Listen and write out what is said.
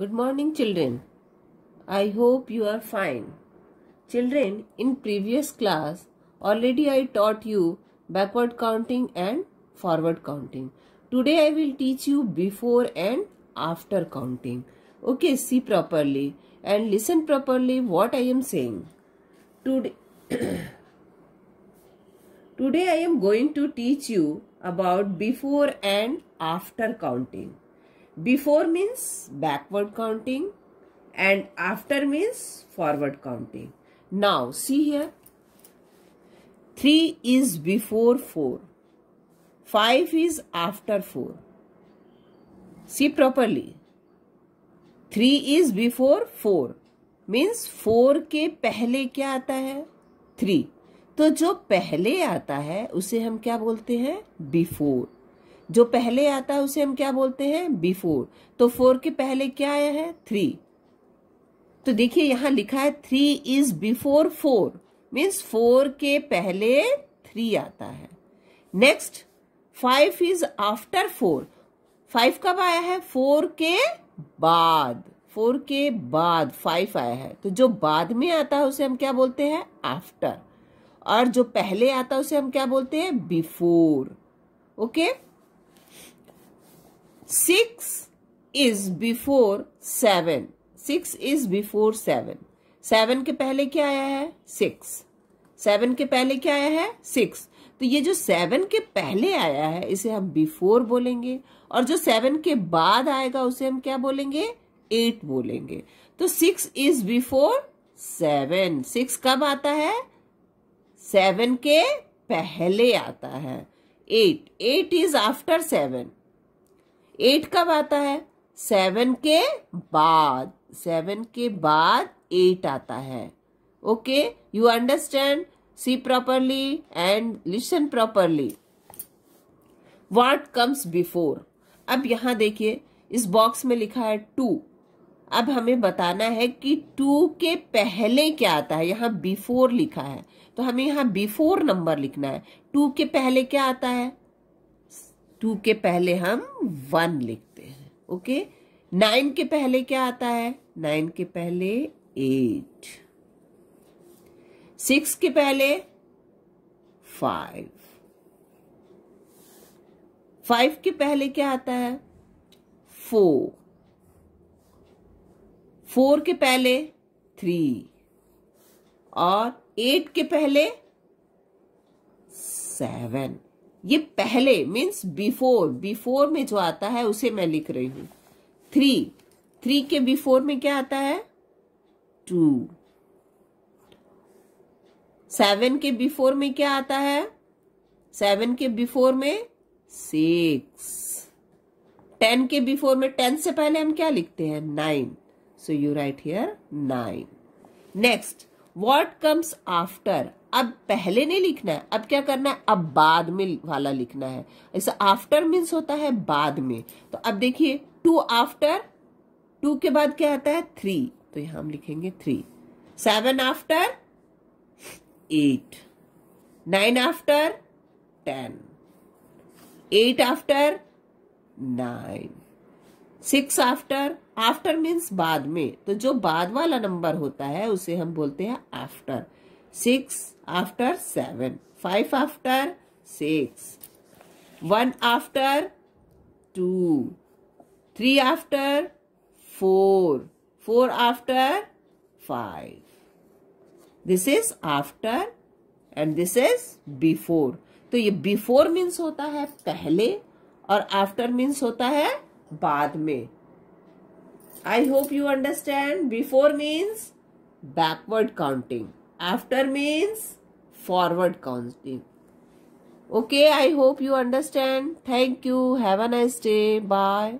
Good morning, children. I hope you are fine. Children, in previous class, already I taught you backward counting and forward counting. Today I will teach you before and after counting. Okay, see properly and listen properly what I am saying. Today, today I am going to teach you about before and after counting. Before means backward counting and after means forward counting now see here three is before four five is after four see properly three is before four means four के पहले क्या आता है three तो जो पहले आता है उसे हम क्या बोलते हैं बिफोर जो पहले आता है उसे हम क्या बोलते हैं बिफोर तो फोर के पहले क्या आया है थ्री तो देखिए यहां लिखा है three is before four means four के पहले थ्री आता है next five is after four five कब आया है फोर के बाद फोर के बाद फाइव आया है तो जो बाद में आता है उसे हम क्या बोलते हैं आफ्टर और जो पहले आता है उसे हम क्या बोलते हैं before okay okay? six is before seven. Six is before seven. Seven के पहले क्या आया है Six. Seven के पहले क्या आया है Six. तो ये जो सेवन के पहले आया है इसे हम बिफोर बोलेंगे और जो सेवन के बाद आएगा उसे हम क्या बोलेंगे एट बोलेंगे तो six is before seven six कब आता है सेवन के पहले आता है eight eight is after seven eight कब आता है सेवन के बाद सेवन के बाद एट आता है okay you understand see properly and listen properly what comes before अब यहां देखिए इस बॉक्स में लिखा है टू अब हमें बताना है कि टू के पहले क्या आता है यहाँ बिफोर लिखा है तो हमें यहाँ बिफोर नंबर लिखना है टू के पहले क्या आता है टू के पहले हम वन लिखते हैं ओके नाइन के पहले क्या आता है नाइन के पहले एट सिक्स के पहले फाइव फाइव के पहले क्या आता है फोर फोर के पहले थ्री और एट के पहले सेवन ये पहले मीन्स बिफोर बिफोर में जो आता है उसे मैं लिख रही हूं थ्री थ्री के बिफोर में क्या आता है टू सेवन के बिफोर में क्या आता है सेवन के बिफोर में सिक्स टेन के बिफोर में टेन से पहले हम क्या लिखते हैं nine so you write here nine next what comes after अब पहले नहीं लिखना है अब क्या करना है अब बाद में वाला लिखना है ऐसा आफ्टर मीन्स होता है बाद में तो अब देखिए टू आफ्टर टू के बाद क्या आता है थ्री तो यहां हम लिखेंगे three seven after eight nine after ten eight after nine six after after means बाद में तो जो बाद वाला नंबर होता है उसे हम बोलते हैं after six after seven, five after six, one after two, three after four, four after five. This is after and this is before तो ये बिफोर मीन्स होता है पहले और आफ्टर मीन्स होता है बाद में I hope you understand before means backward counting After means forward counting. Okay, I hope you understand. Thank you. Have a nice day. Bye.